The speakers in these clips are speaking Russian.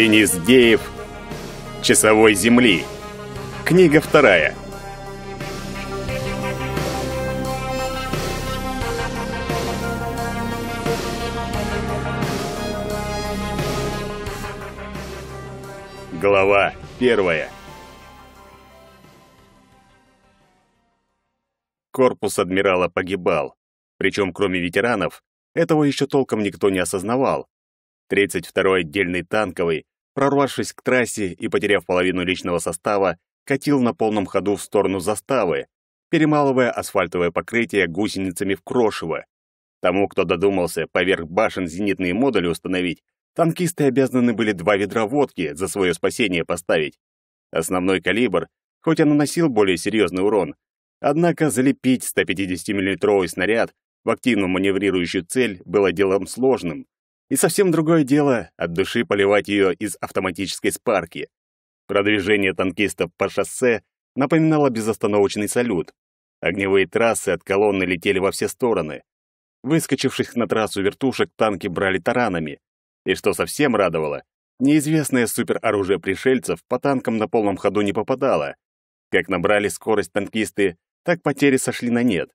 Денис Деев «Часовой земли». Книга вторая. Глава первая. Корпус адмирала погибал. Причем, кроме ветеранов, этого еще толком никто не осознавал, 32-й отдельный танковый, прорвавшись к трассе и потеряв половину личного состава, катил на полном ходу в сторону заставы, перемалывая асфальтовое покрытие гусеницами в крошево. Тому, кто додумался поверх башен зенитные модули установить, танкисты обязаны были два ведра водки за свое спасение поставить. Основной калибр, хоть и наносил более серьезный урон, однако залепить 150-миллиметровый снаряд в активно маневрирующую цель было делом сложным, и совсем другое дело от души поливать ее из автоматической спарки. Продвижение танкистов по шоссе напоминало безостановочный салют. Огневые трассы от колонны летели во все стороны. Выскочивших на трассу вертушек танки брали таранами. И что совсем радовало, неизвестное супероружие пришельцев по танкам на полном ходу не попадало. Как набрали скорость танкисты, так потери сошли на нет.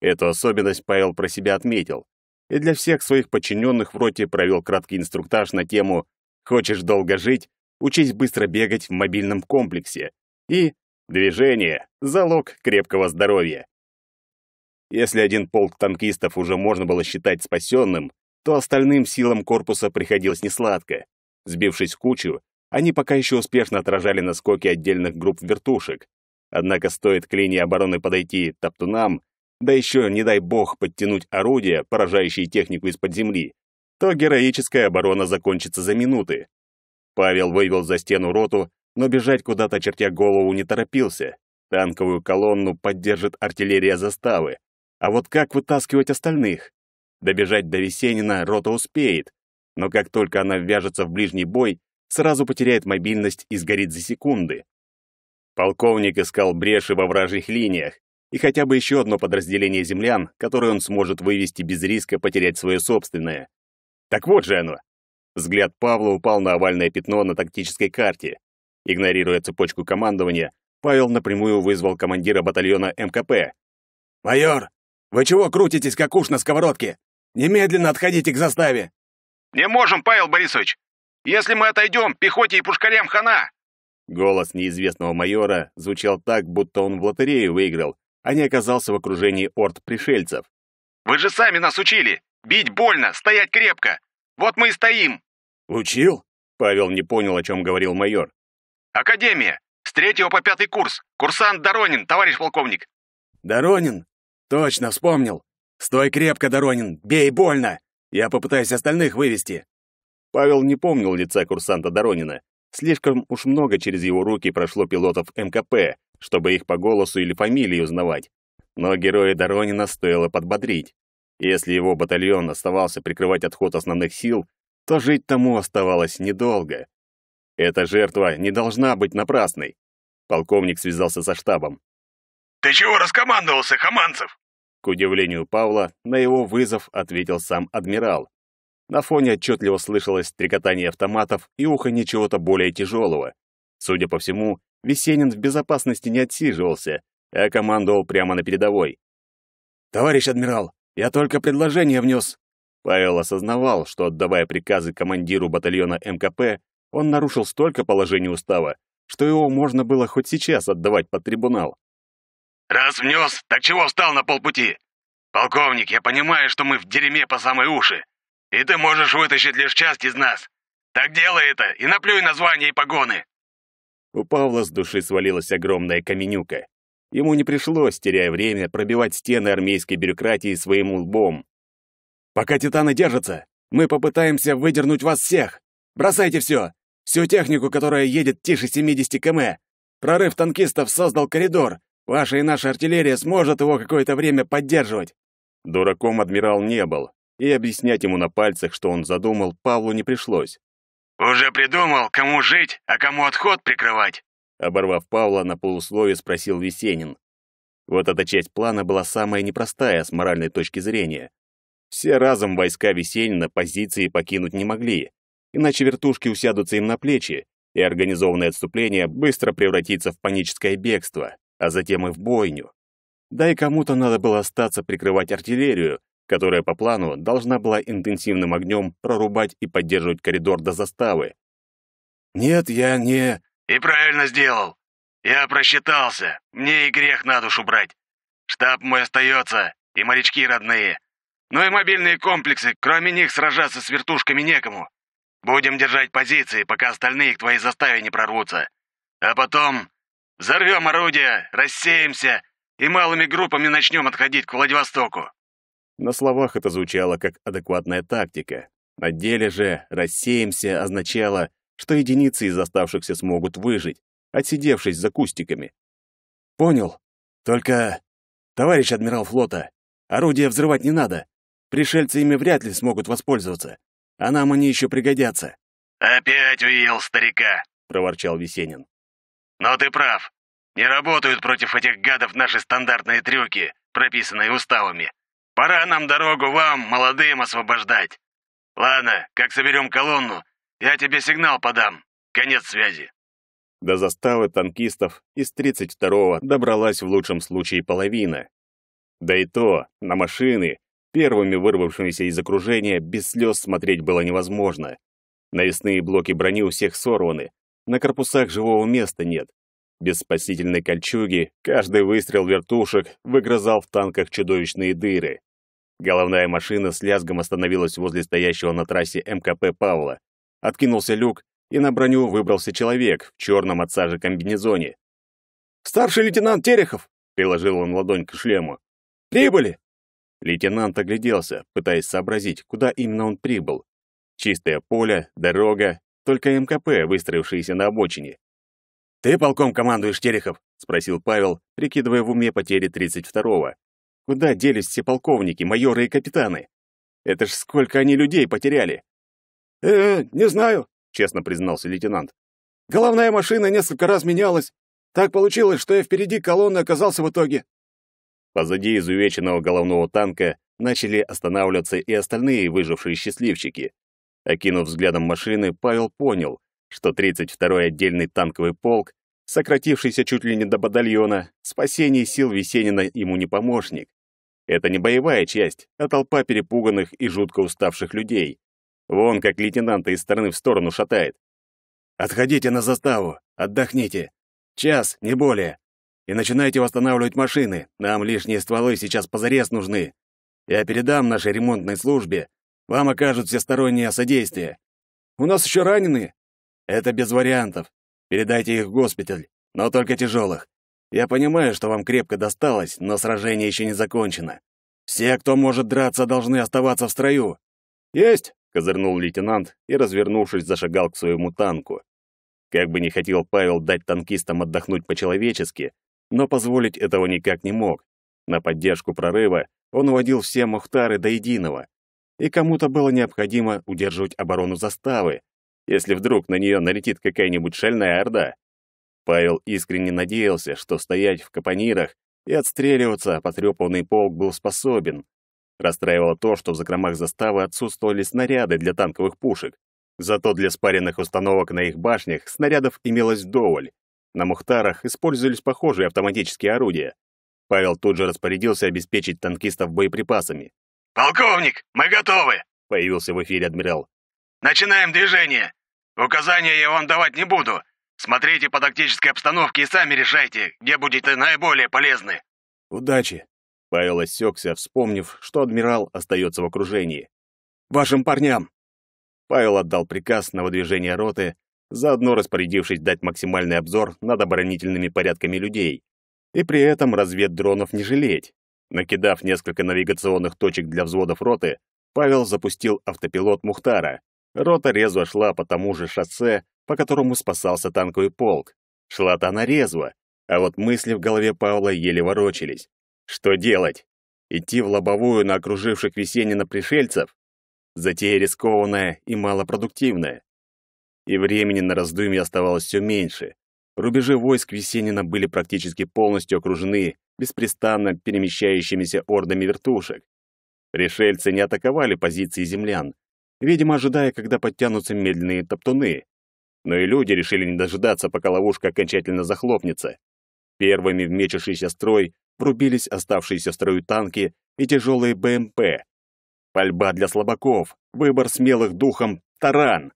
Эту особенность Павел про себя отметил и для всех своих подчиненных в роте провел краткий инструктаж на тему «Хочешь долго жить? Учись быстро бегать в мобильном комплексе» и «Движение – залог крепкого здоровья». Если один полк танкистов уже можно было считать спасенным, то остальным силам корпуса приходилось несладко. Сбившись в кучу, они пока еще успешно отражали наскоки отдельных групп вертушек. Однако стоит к линии обороны подойти топтунам, да еще, не дай бог, подтянуть орудия, поражающие технику из-под земли, то героическая оборона закончится за минуты. Павел вывел за стену роту, но бежать куда-то, чертя голову, не торопился. Танковую колонну поддержит артиллерия заставы. А вот как вытаскивать остальных? Добежать до Весенина рота успеет, но как только она ввяжется в ближний бой, сразу потеряет мобильность и сгорит за секунды. Полковник искал бреши во вражьих линиях, и хотя бы еще одно подразделение землян, которое он сможет вывести без риска потерять свое собственное. Так вот же оно. Взгляд Павла упал на овальное пятно на тактической карте. Игнорируя цепочку командования, Павел напрямую вызвал командира батальона МКП. «Майор, вы чего крутитесь, как уж на сковородке? Немедленно отходите к заставе!» «Не можем, Павел Борисович! Если мы отойдем, пехоте и пушкарям хана!» Голос неизвестного майора звучал так, будто он в лотерею выиграл, а не оказался в окружении орд пришельцев. «Вы же сами нас учили! Бить больно, стоять крепко! Вот мы и стоим!» «Учил?» — Павел не понял, о чем говорил майор. «Академия! С третьего по пятый курс! Курсант Доронин, товарищ полковник!» «Доронин? Точно, вспомнил! Стой крепко, Доронин! Бей больно! Я попытаюсь остальных вывести!» Павел не помнил лица курсанта Доронина. Слишком уж много через его руки прошло пилотов МКП, чтобы их по голосу или фамилии узнавать. Но героя Доронина стоило подбодрить. Если его батальон оставался прикрывать отход основных сил, то жить тому оставалось недолго. Эта жертва не должна быть напрасной. Полковник связался со штабом. «Ты чего раскомандовался, Хаманцев?» К удивлению Павла, на его вызов ответил сам адмирал. На фоне отчетливо слышалось стрекотание автоматов и ухо ничего-то более тяжелого. Судя по всему, Весенин в безопасности не отсиживался, а командовал прямо на передовой. «Товарищ адмирал, я только предложение внес!» Павел осознавал, что, отдавая приказы командиру батальона МКП, он нарушил столько положений устава, что его можно было хоть сейчас отдавать под трибунал. «Раз внес, так чего встал на полпути? Полковник, я понимаю, что мы в дерьме по самые уши, и ты можешь вытащить лишь часть из нас. Так делай это и наплюй на звание и погоны!» У Павла с души свалилась огромная каменюка. Ему не пришлось, теряя время, пробивать стены армейской бюрократии своим лбом. «Пока титаны держатся, мы попытаемся выдернуть вас всех! Бросайте все! Всю технику, которая едет тише 70 км! Прорыв танкистов создал коридор! Ваша и наша артиллерия сможет его какое-то время поддерживать!» Дураком адмирал не был, и объяснять ему на пальцах, что он задумал, Павлу не пришлось. «Уже придумал, кому жить, а кому отход прикрывать?» Оборвав Павла, на полусловие спросил Весенин. Вот эта часть плана была самая непростая с моральной точки зрения. Все разом войска Весенина позиции покинуть не могли, иначе вертушки усядутся им на плечи, и организованное отступление быстро превратится в паническое бегство, а затем и в бойню. Да и кому-то надо было остаться прикрывать артиллерию, которая по плану должна была интенсивным огнем прорубать и поддерживать коридор до заставы. «Нет, я не...» «И правильно сделал. Я просчитался. Мне и грех на душу брать. Штаб мой остается, и морячки родные. Ну и мобильные комплексы, кроме них сражаться с вертушками некому. Будем держать позиции, пока остальные к твоей заставе не прорвутся. А потом взорвем орудия, рассеемся и малыми группами начнем отходить к Владивостоку. На словах это звучало как адекватная тактика. На деле же «рассеемся» означало, что единицы из оставшихся смогут выжить, отсидевшись за кустиками. «Понял. Только, товарищ адмирал флота, орудия взрывать не надо. Пришельцы ими вряд ли смогут воспользоваться. А нам они еще пригодятся». «Опять уел старика», — проворчал Весенин. «Но ты прав. Не работают против этих гадов наши стандартные трюки, прописанные уставами. Пора нам дорогу вам, молодым, освобождать. Ладно, как соберем колонну, я тебе сигнал подам. Конец связи». До заставы танкистов из 32-го добралась в лучшем случае половина. Да и то, на машины, первыми вырвавшимися из окружения, без слез смотреть было невозможно. Навесные блоки брони у всех сорваны, на корпусах живого места нет. Без спасительной кольчуги каждый выстрел вертушек выгрызал в танках чудовищные дыры. Головная машина с лязгом остановилась возле стоящего на трассе МКП Павла. Откинулся люк, и на броню выбрался человек в черном от сажи комбинезоне. «Старший лейтенант Терехов!» — приложил он ладонь к шлему. «Прибыли!» Лейтенант огляделся, пытаясь сообразить, куда именно он прибыл. Чистое поле, дорога, только МКП, выстроившиеся на обочине. «Ты полком командуешь, Терехов?» — спросил Павел, прикидывая в уме потери 32-го. Куда делись все полковники, майоры и капитаны? Это ж сколько они людей потеряли!» «Э, -э не знаю», — честно признался лейтенант. «Головная машина несколько раз менялась. Так получилось, что я впереди колонны оказался в итоге». Позади изувеченного головного танка начали останавливаться и остальные выжившие счастливчики. Окинув взглядом машины, Павел понял, что 32-й отдельный танковый полк, сократившийся чуть ли не до батальона, спасение сил Весенина ему не помощник. Это не боевая часть, а толпа перепуганных и жутко уставших людей. Вон как лейтенанта из стороны в сторону шатает. «Отходите на заставу, отдохните. Час, не более. И начинайте восстанавливать машины. Нам лишние стволы сейчас позарез нужны. Я передам нашей ремонтной службе. Вам окажут всестороннее содействие. У нас еще раненые?» «Это без вариантов. Передайте их в госпиталь, но только тяжелых. Я понимаю, что вам крепко досталось, но сражение еще не закончено. Все, кто может драться, должны оставаться в строю. Есть, козырнул лейтенант и, развернувшись, зашагал к своему танку. Как бы не хотел Павел дать танкистам отдохнуть по-человечески, но позволить этого никак не мог. На поддержку прорыва он уводил все мухтары до единого. И кому-то было необходимо удерживать оборону заставы, если вдруг на нее налетит какая-нибудь шальная орда. Павел искренне надеялся, что стоять в капонирах и отстреливаться потрепанный полк был способен. Расстраивало то, что в закромах заставы отсутствовали снаряды для танковых пушек. Зато для спаренных установок на их башнях снарядов имелось вдоволь. На Мухтарах использовались похожие автоматические орудия. Павел тут же распорядился обеспечить танкистов боеприпасами. «Полковник, мы готовы!» — появился в эфире адмирал. «Начинаем движение. Указания я вам давать не буду. Смотрите по тактической обстановке и сами решайте, где будете наиболее полезны. Удачи. Павел осекся, вспомнив, что адмирал остается в окружении. Вашим парням. Павел отдал приказ на выдвижение роты, заодно распорядившись дать максимальный обзор над оборонительными порядками людей. И при этом развед дронов не жалеть. Накидав несколько навигационных точек для взводов роты, Павел запустил автопилот Мухтара. Рота резво шла по тому же шоссе, по которому спасался танковый полк. Шла-то она резво, а вот мысли в голове Павла еле ворочались. Что делать? Идти в лобовую на окруживших Весенина пришельцев? Затея рискованная и малопродуктивная. И времени на раздумья оставалось все меньше. Рубежи войск Весенина были практически полностью окружены беспрестанно перемещающимися ордами вертушек. Пришельцы не атаковали позиции землян, видимо, ожидая, когда подтянутся медленные топтуны но и люди решили не дожидаться, пока ловушка окончательно захлопнется. Первыми в мечущийся строй врубились оставшиеся в строю танки и тяжелые БМП. Пальба для слабаков, выбор смелых духом, таран.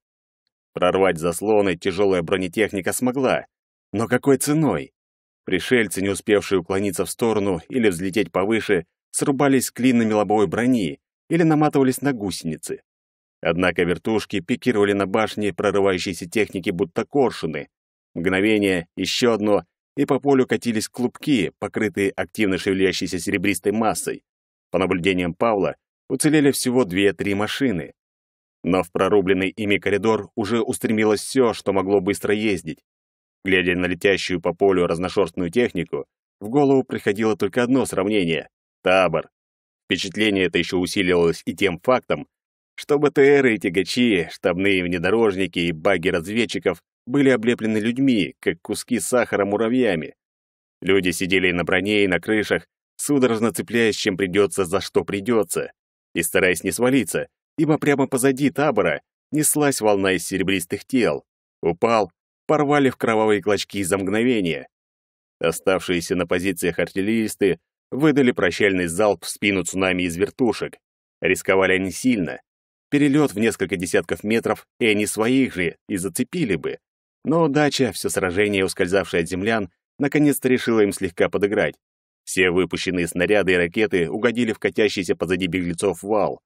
Прорвать заслоны тяжелая бронетехника смогла, но какой ценой? Пришельцы, не успевшие уклониться в сторону или взлететь повыше, срубались клинами лобовой брони или наматывались на гусеницы. Однако вертушки пикировали на башне прорывающейся техники будто коршуны. Мгновение, еще одно, и по полю катились клубки, покрытые активно шевелящейся серебристой массой. По наблюдениям Павла, уцелели всего две-три машины. Но в прорубленный ими коридор уже устремилось все, что могло быстро ездить. Глядя на летящую по полю разношерстную технику, в голову приходило только одно сравнение — табор. Впечатление это еще усилилось и тем фактом, чтобы ТРы и тягачи, штабные внедорожники и баги разведчиков были облеплены людьми, как куски сахара муравьями. Люди сидели на броне и на крышах, судорожно цепляясь, чем придется, за что придется, и стараясь не свалиться, ибо прямо позади табора неслась волна из серебристых тел. Упал, порвали в кровавые клочки за мгновение. Оставшиеся на позициях артиллеристы выдали прощальный залп в спину цунами из вертушек. Рисковали они сильно. Перелет в несколько десятков метров, и они своих же, и зацепили бы. Но удача, все сражение, ускользавшее от землян, наконец-то решила им слегка подыграть. Все выпущенные снаряды и ракеты угодили в катящийся позади беглецов вал.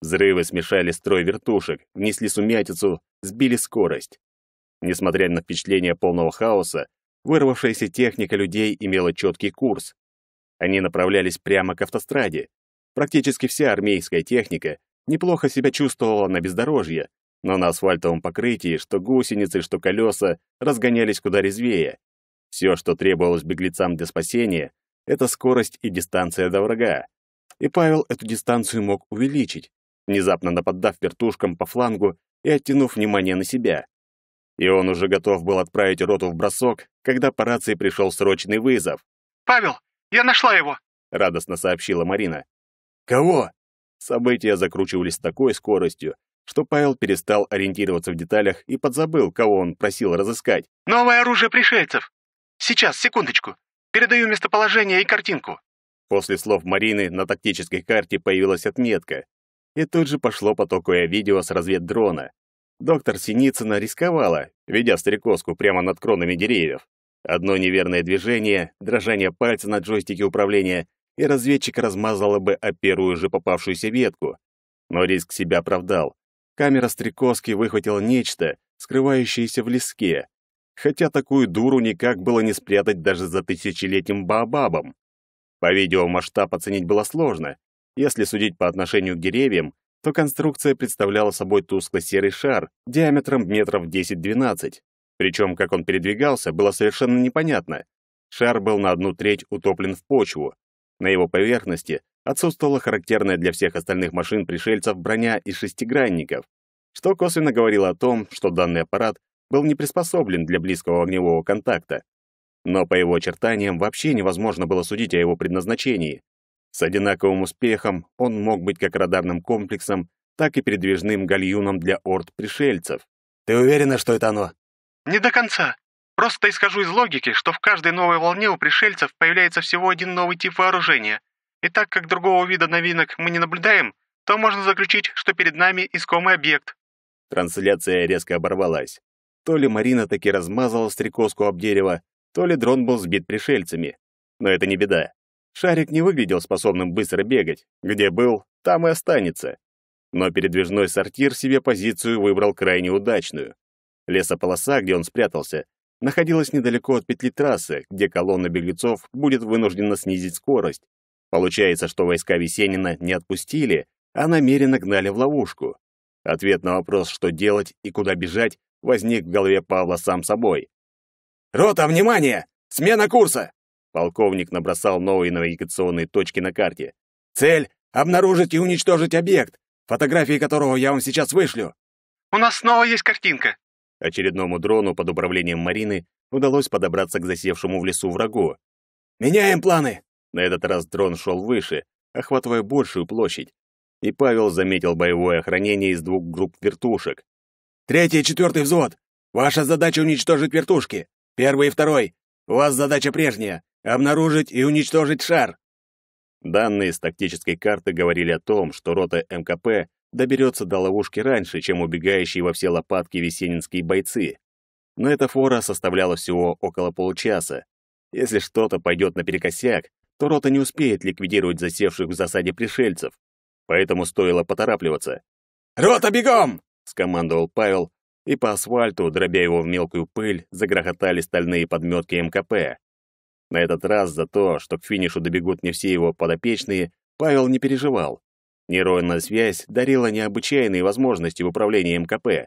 Взрывы смешали строй вертушек, внесли сумятицу, сбили скорость. Несмотря на впечатление полного хаоса, вырвавшаяся техника людей имела четкий курс. Они направлялись прямо к автостраде. Практически вся армейская техника, Неплохо себя чувствовала на бездорожье, но на асфальтовом покрытии, что гусеницы, что колеса, разгонялись куда резвее. Все, что требовалось беглецам для спасения, это скорость и дистанция до врага. И Павел эту дистанцию мог увеличить, внезапно нападав вертушкам по флангу и оттянув внимание на себя. И он уже готов был отправить роту в бросок, когда по рации пришел срочный вызов. «Павел, я нашла его!» — радостно сообщила Марина. «Кого?» События закручивались с такой скоростью, что Павел перестал ориентироваться в деталях и подзабыл, кого он просил разыскать. «Новое оружие пришельцев! Сейчас, секундочку. Передаю местоположение и картинку». После слов Марины на тактической карте появилась отметка. И тут же пошло потоковое видео с разведдрона. Доктор Синицына рисковала, ведя стрекозку прямо над кронами деревьев. Одно неверное движение, дрожание пальца на джойстике управления, и разведчик размазала бы о первую же попавшуюся ветку. Но риск себя оправдал. Камера Стрекозки выхватила нечто, скрывающееся в леске. Хотя такую дуру никак было не спрятать даже за тысячелетним баобабом. По видео масштаб оценить было сложно. Если судить по отношению к деревьям, то конструкция представляла собой тускло-серый шар диаметром метров 10-12. Причем, как он передвигался, было совершенно непонятно. Шар был на одну треть утоплен в почву, на его поверхности отсутствовала характерная для всех остальных машин пришельцев броня из шестигранников, что косвенно говорило о том, что данный аппарат был не приспособлен для близкого огневого контакта. Но по его очертаниям вообще невозможно было судить о его предназначении. С одинаковым успехом он мог быть как радарным комплексом, так и передвижным гальюном для орд пришельцев. «Ты уверена, что это оно?» «Не до конца. Просто исхожу из логики, что в каждой новой волне у пришельцев появляется всего один новый тип вооружения, и так как другого вида новинок мы не наблюдаем, то можно заключить, что перед нами искомый объект». Трансляция резко оборвалась. То ли Марина таки размазала стрекозку об дерево, то ли дрон был сбит пришельцами. Но это не беда. Шарик не выглядел способным быстро бегать. Где был, там и останется. Но передвижной сортир себе позицию выбрал крайне удачную. Лесополоса, где он спрятался, находилась недалеко от петли трассы, где колонна беглецов будет вынуждена снизить скорость. Получается, что войска Весенина не отпустили, а намеренно гнали в ловушку. Ответ на вопрос, что делать и куда бежать, возник в голове Павла сам собой. «Рота, внимание! Смена курса!» Полковник набросал новые навигационные точки на карте. «Цель — обнаружить и уничтожить объект, фотографии которого я вам сейчас вышлю». «У нас снова есть картинка», Очередному дрону под управлением Марины удалось подобраться к засевшему в лесу врагу. «Меняем планы!» На этот раз дрон шел выше, охватывая большую площадь. И Павел заметил боевое охранение из двух групп вертушек. «Третий и четвертый взвод! Ваша задача — уничтожить вертушки! Первый и второй! У вас задача прежняя — обнаружить и уничтожить шар!» Данные с тактической карты говорили о том, что рота МКП доберется до ловушки раньше, чем убегающие во все лопатки весенинские бойцы. Но эта фора составляла всего около получаса. Если что-то пойдет наперекосяк, то рота не успеет ликвидировать засевших в засаде пришельцев. Поэтому стоило поторапливаться. «Рота, бегом!» — скомандовал Павел, и по асфальту, дробя его в мелкую пыль, загрохотали стальные подметки МКП. На этот раз за то, что к финишу добегут не все его подопечные, Павел не переживал. Нейронная связь дарила необычайные возможности в управлении МКП.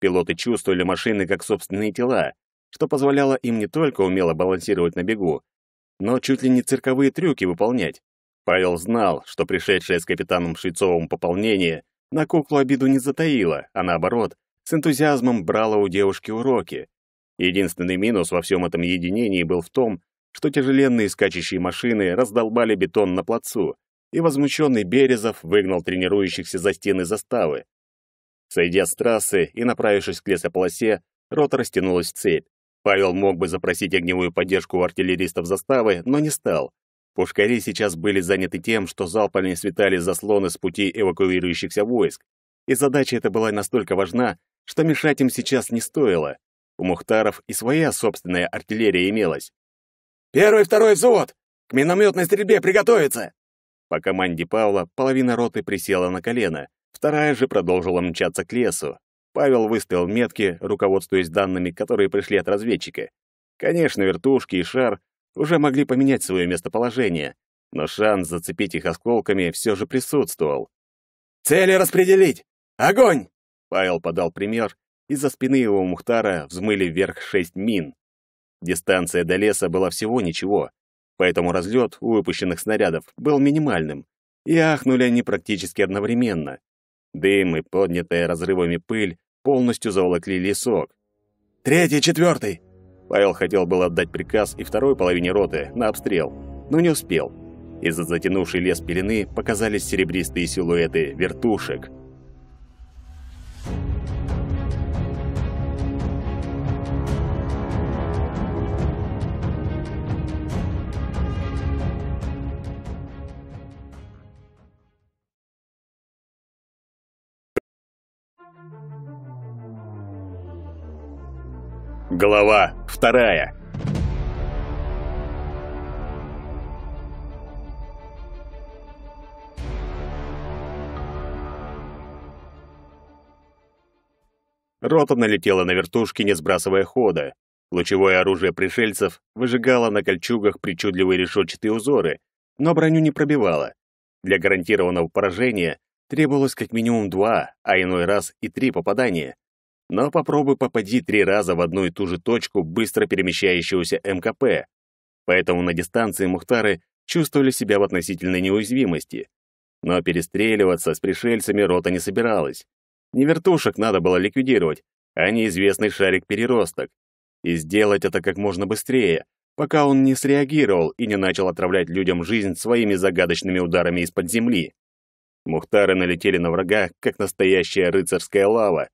Пилоты чувствовали машины как собственные тела, что позволяло им не только умело балансировать на бегу, но чуть ли не цирковые трюки выполнять. Павел знал, что пришедшее с капитаном Швецовым пополнение на куклу обиду не затаило, а наоборот, с энтузиазмом брала у девушки уроки. Единственный минус во всем этом единении был в том, что тяжеленные скачущие машины раздолбали бетон на плацу, и возмущенный Березов выгнал тренирующихся за стены заставы. Сойдя с трассы и направившись к лесополосе, рота растянулась в цепь. Павел мог бы запросить огневую поддержку у артиллеристов заставы, но не стал. Пушкари сейчас были заняты тем, что залпами светали заслоны с пути эвакуирующихся войск. И задача эта была настолько важна, что мешать им сейчас не стоило. У Мухтаров и своя собственная артиллерия имелась. «Первый, второй взвод! К минометной стрельбе приготовиться!» По команде Павла половина роты присела на колено, вторая же продолжила мчаться к лесу. Павел выставил метки, руководствуясь данными, которые пришли от разведчика. Конечно, вертушки и шар уже могли поменять свое местоположение, но шанс зацепить их осколками все же присутствовал. «Цели распределить! Огонь!» Павел подал пример, и за спины его Мухтара взмыли вверх шесть мин. Дистанция до леса была всего ничего, поэтому разлет у выпущенных снарядов был минимальным, и ахнули они практически одновременно. Дым и поднятая разрывами пыль полностью заволокли лесок. «Третий, четвертый!» Павел хотел было отдать приказ и второй половине роты на обстрел, но не успел. Из-за затянувшей лес пелены показались серебристые силуэты вертушек. Thank Глава вторая. Рота налетела на вертушки, не сбрасывая хода. Лучевое оружие пришельцев выжигало на кольчугах причудливые решетчатые узоры, но броню не пробивало. Для гарантированного поражения требовалось как минимум два, а иной раз и три попадания. Но попробуй попади три раза в одну и ту же точку быстро перемещающегося МКП. Поэтому на дистанции Мухтары чувствовали себя в относительной неуязвимости. Но перестреливаться с пришельцами рота не собиралась. Не вертушек надо было ликвидировать, а неизвестный шарик-переросток. И сделать это как можно быстрее, пока он не среагировал и не начал отравлять людям жизнь своими загадочными ударами из-под земли. Мухтары налетели на врага, как настоящая рыцарская лава,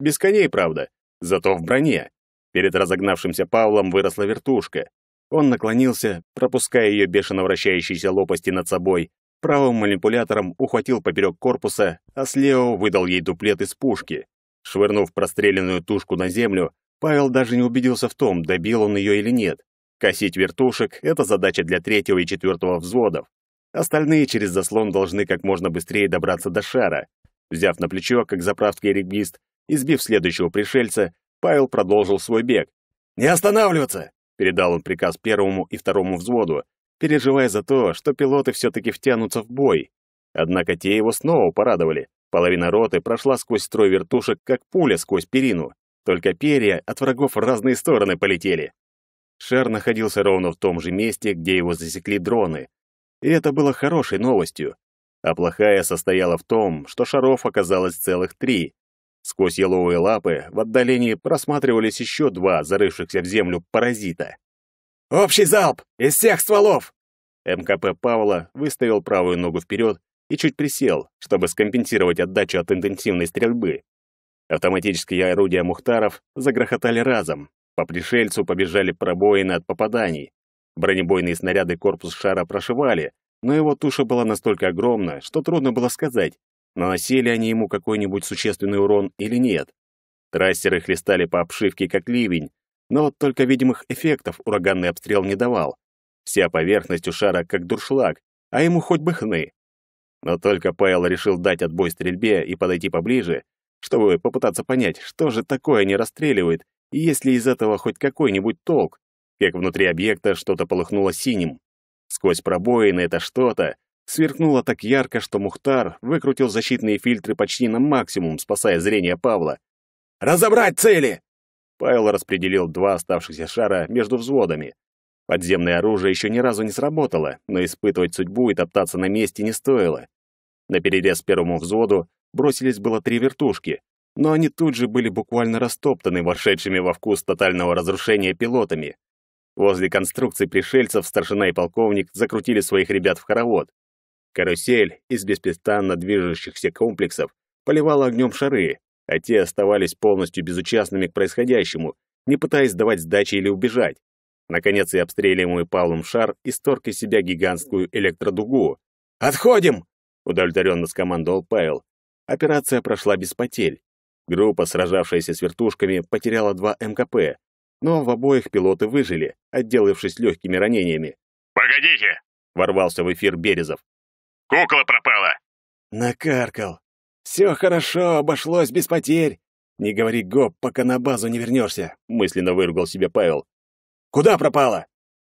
без коней, правда, зато в броне. Перед разогнавшимся Павлом выросла вертушка. Он наклонился, пропуская ее бешено вращающиеся лопасти над собой, правым манипулятором ухватил поперек корпуса, а слева выдал ей дуплет из пушки. Швырнув простреленную тушку на землю, Павел даже не убедился в том, добил он ее или нет. Косить вертушек — это задача для третьего и четвертого взводов. Остальные через заслон должны как можно быстрее добраться до шара. Взяв на плечо, как заправский регбист, Избив следующего пришельца, Павел продолжил свой бег. «Не останавливаться!» — передал он приказ первому и второму взводу, переживая за то, что пилоты все-таки втянутся в бой. Однако те его снова порадовали. Половина роты прошла сквозь строй вертушек, как пуля сквозь перину. Только перья от врагов в разные стороны полетели. Шар находился ровно в том же месте, где его засекли дроны. И это было хорошей новостью. А плохая состояла в том, что шаров оказалось целых три, Сквозь еловые лапы в отдалении просматривались еще два зарывшихся в землю паразита. «Общий залп! Из всех стволов!» МКП Павла выставил правую ногу вперед и чуть присел, чтобы скомпенсировать отдачу от интенсивной стрельбы. Автоматические орудия Мухтаров загрохотали разом. По пришельцу побежали пробоины от попаданий. Бронебойные снаряды корпус шара прошивали, но его туша была настолько огромна, что трудно было сказать, наносили они ему какой-нибудь существенный урон или нет. Трассеры хлестали по обшивке, как ливень, но вот только видимых эффектов ураганный обстрел не давал. Вся поверхность у шара как дуршлаг, а ему хоть бы хны. Но только Павел решил дать отбой стрельбе и подойти поближе, чтобы попытаться понять, что же такое они расстреливают, и есть ли из этого хоть какой-нибудь толк, как внутри объекта что-то полыхнуло синим. Сквозь пробоины это что-то сверкнула так ярко, что Мухтар выкрутил защитные фильтры почти на максимум, спасая зрение Павла. «Разобрать цели!» Павел распределил два оставшихся шара между взводами. Подземное оружие еще ни разу не сработало, но испытывать судьбу и топтаться на месте не стоило. На перерез первому взводу бросились было три вертушки, но они тут же были буквально растоптаны вошедшими во вкус тотального разрушения пилотами. Возле конструкции пришельцев старшина и полковник закрутили своих ребят в хоровод. Карусель из беспрестанно движущихся комплексов поливала огнем шары, а те оставались полностью безучастными к происходящему, не пытаясь давать сдачи или убежать. Наконец и обстреливаемый Павлом шар исторг из себя гигантскую электродугу. «Отходим!» — удовлетворенно скомандовал Павел. Операция прошла без потерь. Группа, сражавшаяся с вертушками, потеряла два МКП, но в обоих пилоты выжили, отделавшись легкими ранениями. «Погодите!» — ворвался в эфир Березов. Кукла пропала!» Накаркал. «Все хорошо, обошлось без потерь. Не говори гоп, пока на базу не вернешься», — мысленно выругал себе Павел. «Куда пропала?»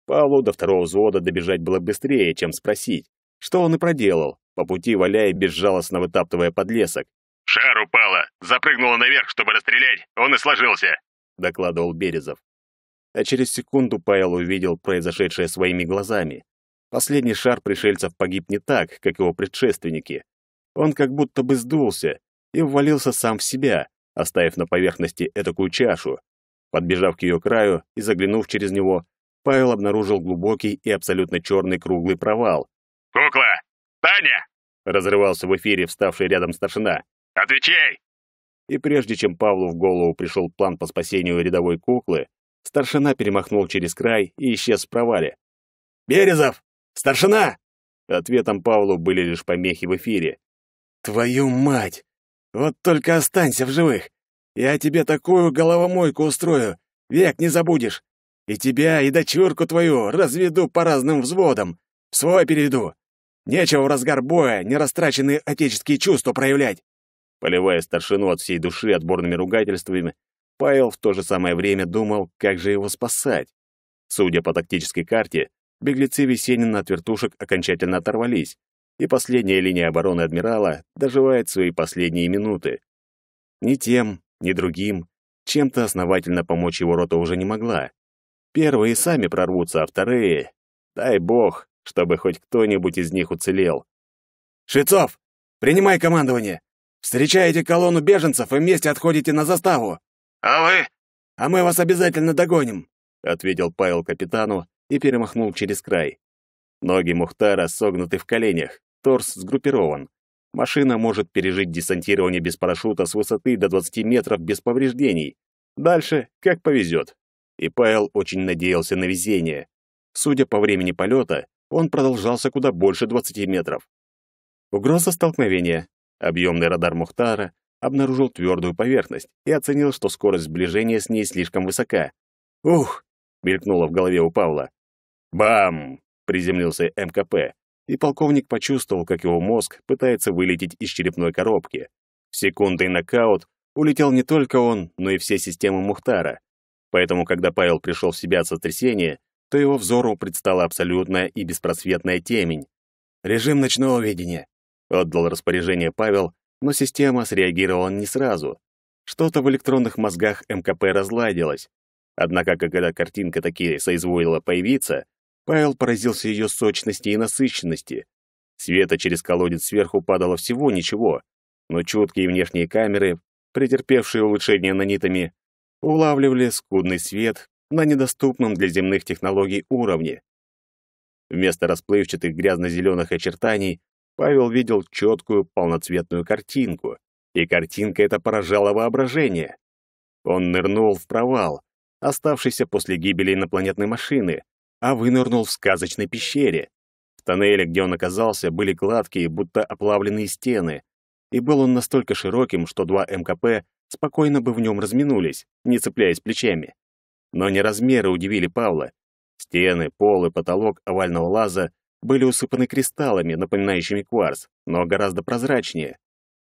Павлу до второго взвода добежать было быстрее, чем спросить, что он и проделал, по пути валяя безжалостно вытаптывая подлесок. «Шар упала, запрыгнула наверх, чтобы расстрелять, он и сложился», — докладывал Березов. А через секунду Павел увидел произошедшее своими глазами. Последний шар пришельцев погиб не так, как его предшественники. Он как будто бы сдулся и ввалился сам в себя, оставив на поверхности этакую чашу. Подбежав к ее краю и заглянув через него, Павел обнаружил глубокий и абсолютно черный круглый провал. «Кукла! Таня!» — разрывался в эфире вставший рядом старшина. «Отвечай!» И прежде чем Павлу в голову пришел план по спасению рядовой куклы, старшина перемахнул через край и исчез в провале. «Березов!» «Старшина!» Ответом Павлу были лишь помехи в эфире. «Твою мать! Вот только останься в живых! Я тебе такую головомойку устрою, век не забудешь! И тебя, и дочурку твою разведу по разным взводам, в свой переведу! Нечего в разгар боя нерастраченные отеческие чувства проявлять!» Поливая старшину от всей души отборными ругательствами, Павел в то же самое время думал, как же его спасать. Судя по тактической карте, беглецы Весенина от вертушек окончательно оторвались, и последняя линия обороны адмирала доживает свои последние минуты. Ни тем, ни другим чем-то основательно помочь его рота уже не могла. Первые сами прорвутся, а вторые... Дай бог, чтобы хоть кто-нибудь из них уцелел. «Швецов, принимай командование! Встречаете колонну беженцев и вместе отходите на заставу!» «А вы?» «А мы вас обязательно догоним!» — ответил Павел капитану, и перемахнул через край. Ноги Мухтара согнуты в коленях, торс сгруппирован. Машина может пережить десантирование без парашюта с высоты до 20 метров без повреждений. Дальше как повезет. И Павел очень надеялся на везение. Судя по времени полета, он продолжался куда больше 20 метров. Угроза столкновения. Объемный радар Мухтара обнаружил твердую поверхность и оценил, что скорость сближения с ней слишком высока. «Ух!» — мелькнуло в голове у Павла. Бам! Приземлился МКП, и полковник почувствовал, как его мозг пытается вылететь из черепной коробки. В секунды нокаут улетел не только он, но и все системы Мухтара. Поэтому, когда Павел пришел в себя от сотрясения, то его взору предстала абсолютная и беспросветная темень. «Режим ночного видения», — отдал распоряжение Павел, но система среагировала не сразу. Что-то в электронных мозгах МКП разладилось. Однако, когда картинка таки соизволила появиться, Павел поразился ее сочности и насыщенности. Света через колодец сверху падало всего ничего, но чуткие внешние камеры, претерпевшие улучшение нанитами, улавливали скудный свет на недоступном для земных технологий уровне. Вместо расплывчатых грязно-зеленых очертаний Павел видел четкую полноцветную картинку, и картинка эта поражала воображение. Он нырнул в провал, оставшийся после гибели инопланетной машины, а вынырнул в сказочной пещере. В тоннеле, где он оказался, были гладкие, будто оплавленные стены, и был он настолько широким, что два МКП спокойно бы в нем разминулись, не цепляясь плечами. Но не размеры удивили Павла. Стены, пол и потолок овального лаза были усыпаны кристаллами, напоминающими кварц, но гораздо прозрачнее.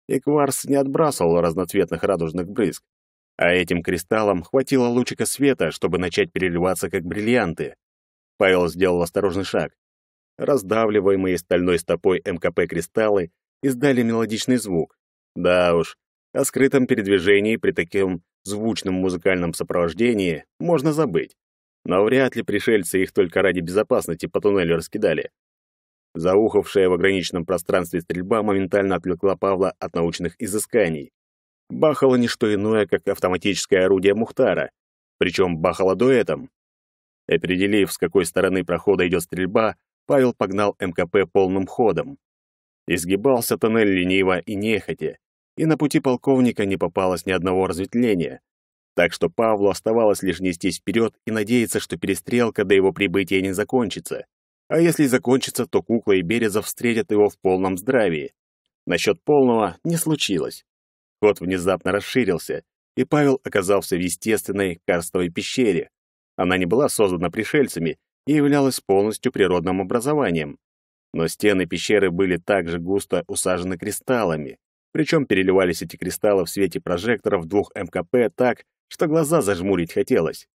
И кварц не отбрасывал разноцветных радужных брызг. А этим кристаллам хватило лучика света, чтобы начать переливаться как бриллианты. Павел сделал осторожный шаг. Раздавливаемые стальной стопой МКП кристаллы издали мелодичный звук. Да уж, о скрытом передвижении при таком звучном музыкальном сопровождении можно забыть. Но вряд ли пришельцы их только ради безопасности по туннелю раскидали. Заухавшая в ограниченном пространстве стрельба моментально отвлекла Павла от научных изысканий. Бахало не что иное, как автоматическое орудие Мухтара. Причем бахало дуэтом, Определив, с какой стороны прохода идет стрельба, Павел погнал МКП полным ходом. Изгибался тоннель лениво и нехотя, и на пути полковника не попалось ни одного разветвления. Так что Павлу оставалось лишь нестись вперед и надеяться, что перестрелка до его прибытия не закончится. А если и закончится, то Кукла и Березов встретят его в полном здравии. Насчет полного не случилось. Ход внезапно расширился, и Павел оказался в естественной карстовой пещере, она не была создана пришельцами и являлась полностью природным образованием. Но стены пещеры были также густо усажены кристаллами, причем переливались эти кристаллы в свете прожекторов двух МКП так, что глаза зажмурить хотелось.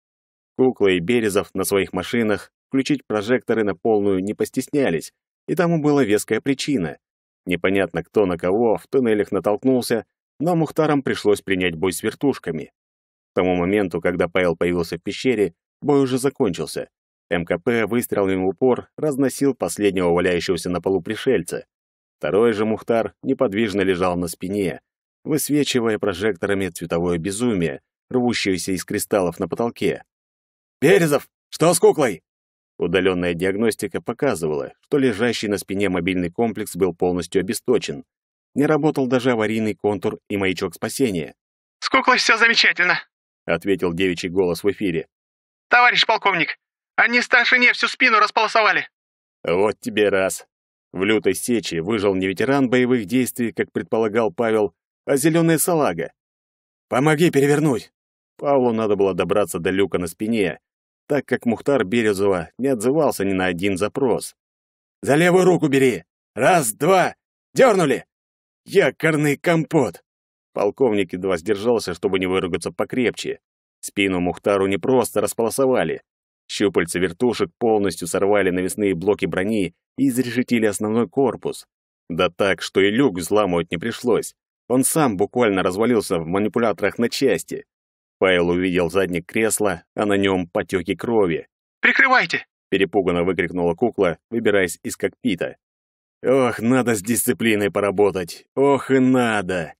Куклы и Березов на своих машинах включить прожекторы на полную не постеснялись, и тому была веская причина. Непонятно, кто на кого в туннелях натолкнулся, но Мухтарам пришлось принять бой с вертушками. К тому моменту, когда Павел появился в пещере, Бой уже закончился. МКП выстрелом в упор разносил последнего валяющегося на полу пришельца. Второй же Мухтар неподвижно лежал на спине, высвечивая прожекторами цветовое безумие, рвущееся из кристаллов на потолке. «Березов, что с куклой?» Удаленная диагностика показывала, что лежащий на спине мобильный комплекс был полностью обесточен. Не работал даже аварийный контур и маячок спасения. «С куклой все замечательно», — ответил девичий голос в эфире. «Товарищ полковник, они старшине всю спину располосовали!» «Вот тебе раз!» В лютой сечи выжил не ветеран боевых действий, как предполагал Павел, а зеленая салага. «Помоги перевернуть!» Павлу надо было добраться до люка на спине, так как Мухтар Березова не отзывался ни на один запрос. «За левую руку бери! Раз, два! Дернули! Якорный компот!» Полковник едва сдержался, чтобы не выругаться покрепче. Спину Мухтару не просто располосовали. Щупальца вертушек полностью сорвали навесные блоки брони и изрешетили основной корпус. Да так, что и люк взламывать не пришлось. Он сам буквально развалился в манипуляторах на части. Павел увидел задник кресла, а на нем потеки крови. «Прикрывайте!» — перепуганно выкрикнула кукла, выбираясь из кокпита. «Ох, надо с дисциплиной поработать! Ох и надо!»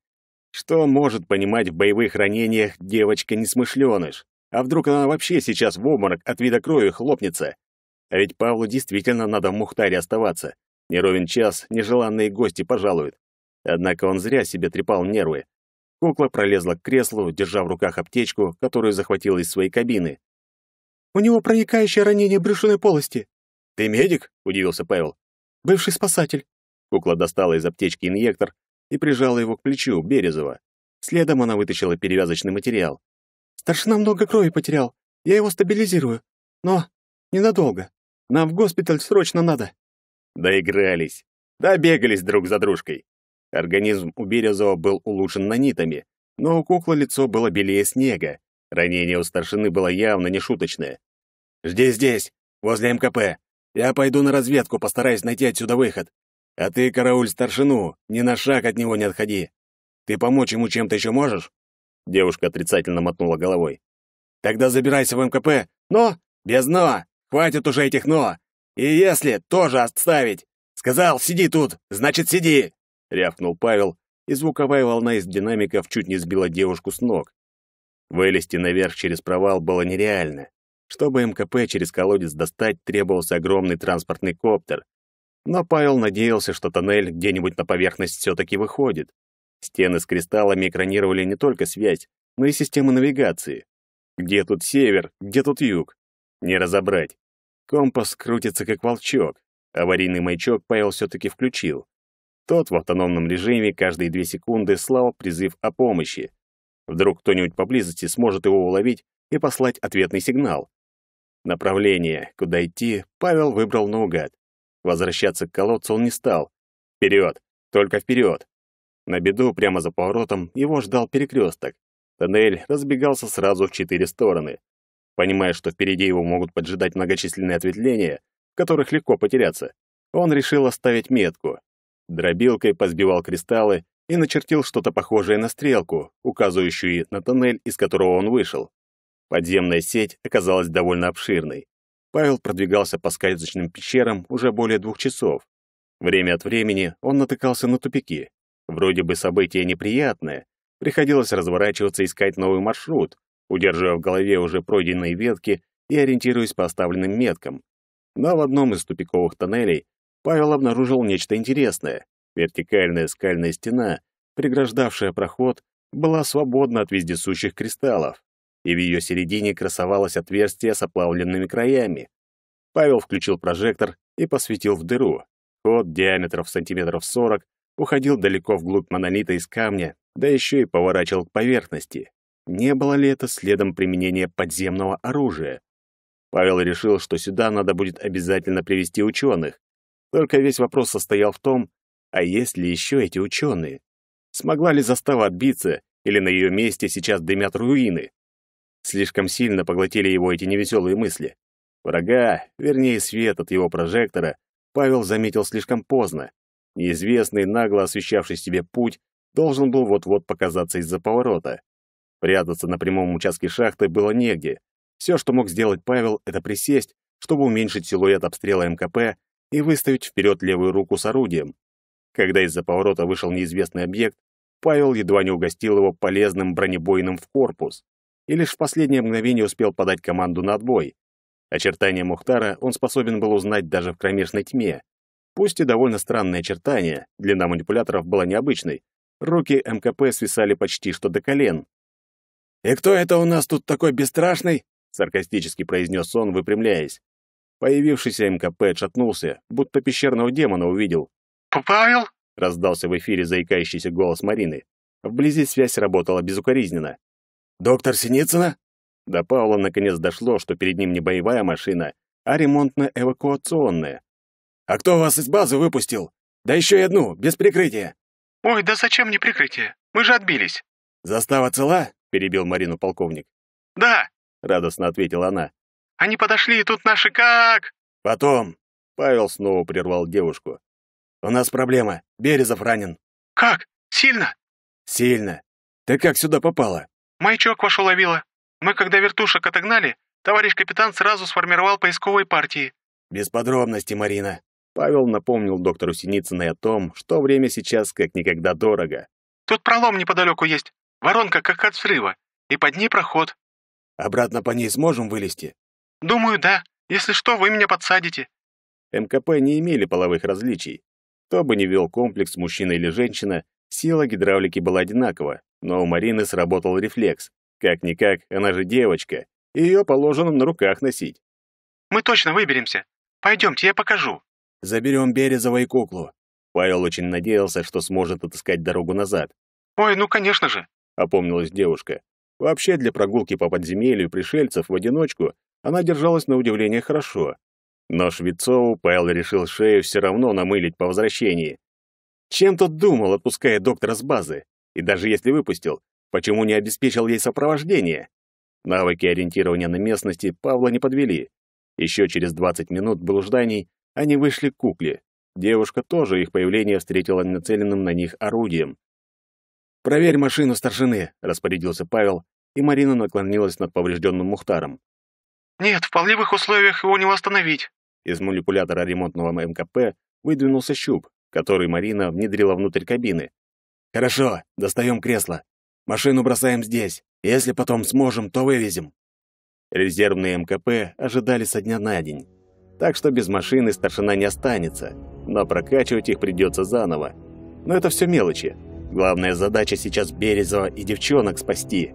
Что может понимать в боевых ранениях девочка-несмышленыш? А вдруг она вообще сейчас в обморок от вида крови хлопнется? А ведь Павлу действительно надо в Мухтаре оставаться. Не ровен час нежеланные гости пожалуют. Однако он зря себе трепал нервы. Кукла пролезла к креслу, держа в руках аптечку, которую захватила из своей кабины. «У него проникающее ранение брюшной полости». «Ты медик?» — удивился Павел. «Бывший спасатель». Кукла достала из аптечки инъектор, и прижала его к плечу, Березова. Следом она вытащила перевязочный материал. «Старшина много крови потерял. Я его стабилизирую. Но ненадолго. Нам в госпиталь срочно надо». Доигрались. бегались друг за дружкой. Организм у Березова был улучшен нанитами, но у куклы лицо было белее снега. Ранение у старшины было явно нешуточное. «Жди здесь, возле МКП. Я пойду на разведку, постараюсь найти отсюда выход. А ты, карауль старшину, ни на шаг от него не отходи. Ты помочь ему чем-то еще можешь?» Девушка отрицательно мотнула головой. «Тогда забирайся в МКП, но без «но». Хватит уже этих «но». И если, тоже отставить. Сказал, сиди тут, значит, сиди!» Рявкнул Павел, и звуковая волна из динамиков чуть не сбила девушку с ног. Вылезти наверх через провал было нереально. Чтобы МКП через колодец достать, требовался огромный транспортный коптер, но Павел надеялся, что тоннель где-нибудь на поверхность все-таки выходит. Стены с кристаллами экранировали не только связь, но и систему навигации. Где тут север, где тут юг? Не разобрать. Компас крутится как волчок. Аварийный маячок Павел все-таки включил. Тот в автономном режиме каждые две секунды слал призыв о помощи. Вдруг кто-нибудь поблизости сможет его уловить и послать ответный сигнал. Направление, куда идти, Павел выбрал наугад. Возвращаться к колодцу он не стал. Вперед, только вперед. На беду прямо за поворотом его ждал перекресток. Тоннель разбегался сразу в четыре стороны. Понимая, что впереди его могут поджидать многочисленные ответвления, в которых легко потеряться, он решил оставить метку. Дробилкой позбивал кристаллы и начертил что-то похожее на стрелку, указывающую на тоннель, из которого он вышел. Подземная сеть оказалась довольно обширной. Павел продвигался по скальзочным пещерам уже более двух часов. Время от времени он натыкался на тупики. Вроде бы событие неприятное. Приходилось разворачиваться и искать новый маршрут, удерживая в голове уже пройденные ветки и ориентируясь по оставленным меткам. Но в одном из тупиковых тоннелей Павел обнаружил нечто интересное. Вертикальная скальная стена, преграждавшая проход, была свободна от вездесущих кристаллов и в ее середине красовалось отверстие с оплавленными краями. Павел включил прожектор и посветил в дыру. Ход диаметров сантиметров сорок уходил далеко вглубь монолита из камня, да еще и поворачивал к поверхности. Не было ли это следом применения подземного оружия? Павел решил, что сюда надо будет обязательно привести ученых. Только весь вопрос состоял в том, а есть ли еще эти ученые? Смогла ли застава отбиться, или на ее месте сейчас дымят руины? Слишком сильно поглотили его эти невеселые мысли. Врага, вернее, свет от его прожектора, Павел заметил слишком поздно. Неизвестный, нагло освещавший себе путь, должен был вот-вот показаться из-за поворота. Прятаться на прямом участке шахты было негде. Все, что мог сделать Павел, это присесть, чтобы уменьшить силуэт обстрела МКП и выставить вперед левую руку с орудием. Когда из-за поворота вышел неизвестный объект, Павел едва не угостил его полезным бронебойным в корпус и лишь в последнее мгновение успел подать команду на отбой. Очертания Мухтара он способен был узнать даже в кромешной тьме. Пусть и довольно странные очертания, длина манипуляторов была необычной. Руки МКП свисали почти что до колен. «И кто это у нас тут такой бесстрашный?» — саркастически произнес он, выпрямляясь. Появившийся МКП отшатнулся, будто пещерного демона увидел. «Павел?» — раздался в эфире заикающийся голос Марины. Вблизи связь работала безукоризненно. «Доктор Синицына?» До Паула наконец дошло, что перед ним не боевая машина, а ремонтно-эвакуационная. «А кто вас из базы выпустил? Да еще и одну, без прикрытия!» «Ой, да зачем мне прикрытие? Мы же отбились!» «Застава цела?» — перебил Марину полковник. «Да!» — радостно ответила она. «Они подошли, и тут наши как...» «Потом...» — Павел снова прервал девушку. «У нас проблема. Березов ранен». «Как? Сильно?» «Сильно. Ты как сюда попала?» «Маячок вашу ловила. Мы, когда вертушек отогнали, товарищ капитан сразу сформировал поисковые партии». «Без подробностей, Марина». Павел напомнил доктору Синицыной о том, что время сейчас как никогда дорого. «Тут пролом неподалеку есть. Воронка как от взрыва. И под ней проход». «Обратно по ней сможем вылезти?» «Думаю, да. Если что, вы меня подсадите». МКП не имели половых различий. Кто бы ни вел комплекс, мужчина или женщина, Сила гидравлики была одинакова, но у Марины сработал рефлекс. Как-никак, она же девочка, и ее положено на руках носить. «Мы точно выберемся. Пойдемте, я покажу». «Заберем Березова и куклу». Павел очень надеялся, что сможет отыскать дорогу назад. «Ой, ну конечно же», — опомнилась девушка. Вообще, для прогулки по подземелью пришельцев в одиночку она держалась на удивление хорошо. Но Швецову Павел решил шею все равно намылить по возвращении. Чем тот думал, отпуская доктора с базы? И даже если выпустил, почему не обеспечил ей сопровождение? Навыки ориентирования на местности Павла не подвели. Еще через 20 минут блужданий они вышли к кукле. Девушка тоже их появление встретила нацеленным на них орудием. «Проверь машину старшины», — распорядился Павел, и Марина наклонилась над поврежденным Мухтаром. «Нет, в полевых условиях его не восстановить». Из манипулятора ремонтного МКП выдвинулся щуп, который Марина внедрила внутрь кабины. «Хорошо, достаем кресло. Машину бросаем здесь. Если потом сможем, то вывезем». Резервные МКП ожидали со дня на день. Так что без машины старшина не останется, но прокачивать их придется заново. Но это все мелочи. Главная задача сейчас Березова и девчонок спасти.